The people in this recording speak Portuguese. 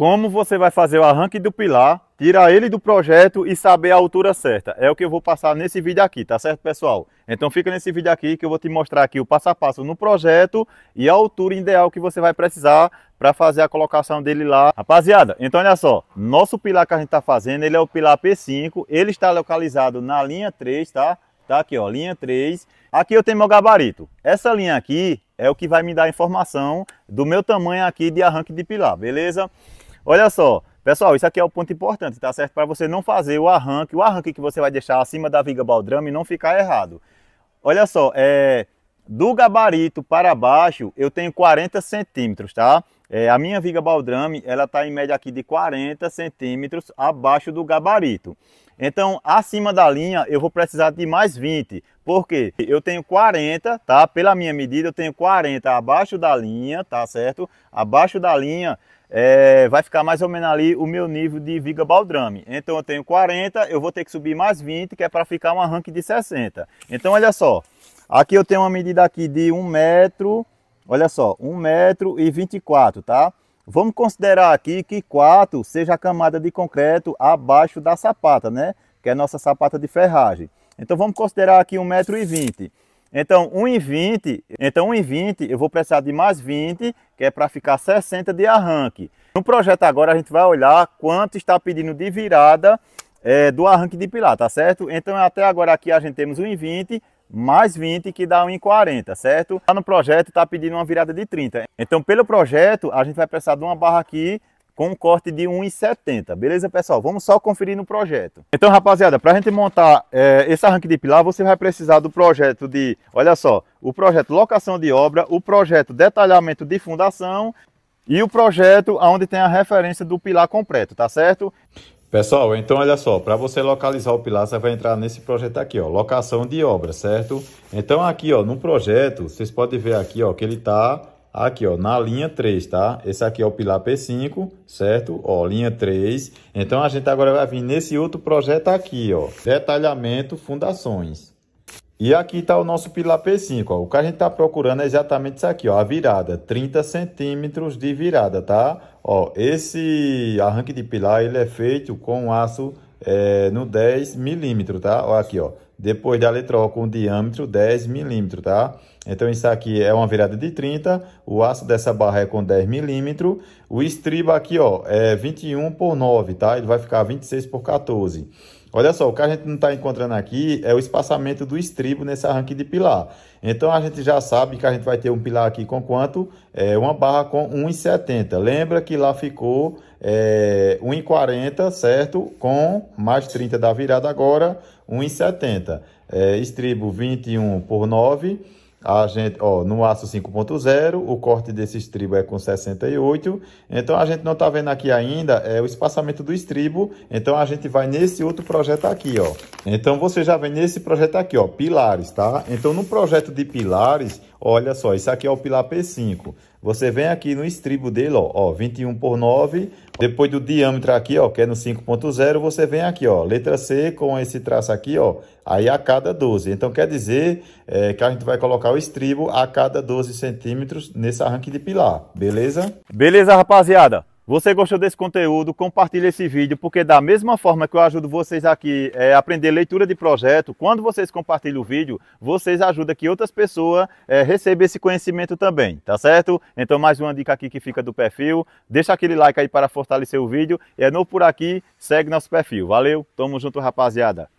como você vai fazer o arranque do pilar, tirar ele do projeto e saber a altura certa. É o que eu vou passar nesse vídeo aqui, tá certo, pessoal? Então fica nesse vídeo aqui que eu vou te mostrar aqui o passo a passo no projeto e a altura ideal que você vai precisar para fazer a colocação dele lá. Rapaziada, então olha só, nosso pilar que a gente está fazendo, ele é o pilar P5, ele está localizado na linha 3, tá? Tá aqui, ó, linha 3. Aqui eu tenho meu gabarito. Essa linha aqui é o que vai me dar informação do meu tamanho aqui de arranque de pilar, beleza? Olha só, pessoal, isso aqui é o ponto importante, tá certo? Para você não fazer o arranque, o arranque que você vai deixar acima da viga baldrame não ficar errado. Olha só, é, do gabarito para baixo eu tenho 40 centímetros, tá? É, a minha viga baldrame, ela está em média aqui de 40 centímetros abaixo do gabarito. Então, acima da linha, eu vou precisar de mais 20. porque Eu tenho 40, tá? Pela minha medida, eu tenho 40 abaixo da linha, tá certo? Abaixo da linha, é, vai ficar mais ou menos ali o meu nível de viga baldrame. Então eu tenho 40, eu vou ter que subir mais 20, que é para ficar um arranque de 60. Então olha só, aqui eu tenho uma medida aqui de 1 metro, olha só, 1 metro e 24, tá? Vamos considerar aqui que 4 seja a camada de concreto abaixo da sapata, né? Que é a nossa sapata de ferragem. Então vamos considerar aqui 1,20m. Então, 1 20, então 1 20 eu vou precisar de mais 20, que é para ficar 60 de arranque. No projeto agora a gente vai olhar quanto está pedindo de virada é, do arranque de pilar, tá certo? Então até agora aqui a gente temos 1 20, mais 20 que dá 1 40, certo? Lá no projeto está pedindo uma virada de 30. Então pelo projeto a gente vai precisar de uma barra aqui com um corte de 1,70. Beleza, pessoal? Vamos só conferir no projeto. Então, rapaziada, para a gente montar é, esse arranque de pilar, você vai precisar do projeto de, olha só, o projeto locação de obra, o projeto detalhamento de fundação e o projeto onde tem a referência do pilar completo, tá certo? Pessoal, então olha só, para você localizar o pilar, você vai entrar nesse projeto aqui, ó, locação de obra, certo? Então aqui, ó, no projeto, vocês podem ver aqui, ó, que ele tá Aqui, ó, na linha 3, tá? Esse aqui é o pilar P5, certo? Ó, linha 3. Então, a gente agora vai vir nesse outro projeto aqui, ó. Detalhamento, fundações. E aqui está o nosso pilar P5, ó. O que a gente está procurando é exatamente isso aqui, ó. A virada, 30 centímetros de virada, tá? Ó, esse arranque de pilar, ele é feito com aço é, no 10 milímetros, tá? Olha aqui, ó. Depois da letra O com diâmetro 10 milímetros, tá? Então, isso aqui é uma virada de 30. O aço dessa barra é com 10 milímetros. O estribo aqui, ó, é 21 por 9, tá? Ele vai ficar 26 por 14. Olha só, o que a gente não está encontrando aqui é o espaçamento do estribo nesse arranque de pilar. Então a gente já sabe que a gente vai ter um pilar aqui com quanto? É, uma barra com 1,70. Lembra que lá ficou é, 1,40, certo? Com mais 30 da virada agora, 1,70. É, estribo 21 por 9 a gente, ó, no aço 5.0, o corte desse estribo é com 68, então a gente não está vendo aqui ainda é, o espaçamento do estribo, então a gente vai nesse outro projeto aqui, ó. Então você já vem nesse projeto aqui, ó, pilares, tá? Então no projeto de pilares, olha só, isso aqui é o pilar P5. Você vem aqui no estribo dele, ó, ó, 21 por 9. Depois do diâmetro aqui, ó, que é no 5.0, você vem aqui, ó, letra C com esse traço aqui, ó, aí a cada 12. Então, quer dizer é, que a gente vai colocar o estribo a cada 12 centímetros nesse arranque de pilar, beleza? Beleza, rapaziada. Você gostou desse conteúdo? Compartilhe esse vídeo, porque da mesma forma que eu ajudo vocês aqui a é, aprender leitura de projeto, quando vocês compartilham o vídeo, vocês ajudam que outras pessoas é, recebam esse conhecimento também, tá certo? Então mais uma dica aqui que fica do perfil, deixa aquele like aí para fortalecer o vídeo, é novo por aqui, segue nosso perfil. Valeu, tamo junto rapaziada!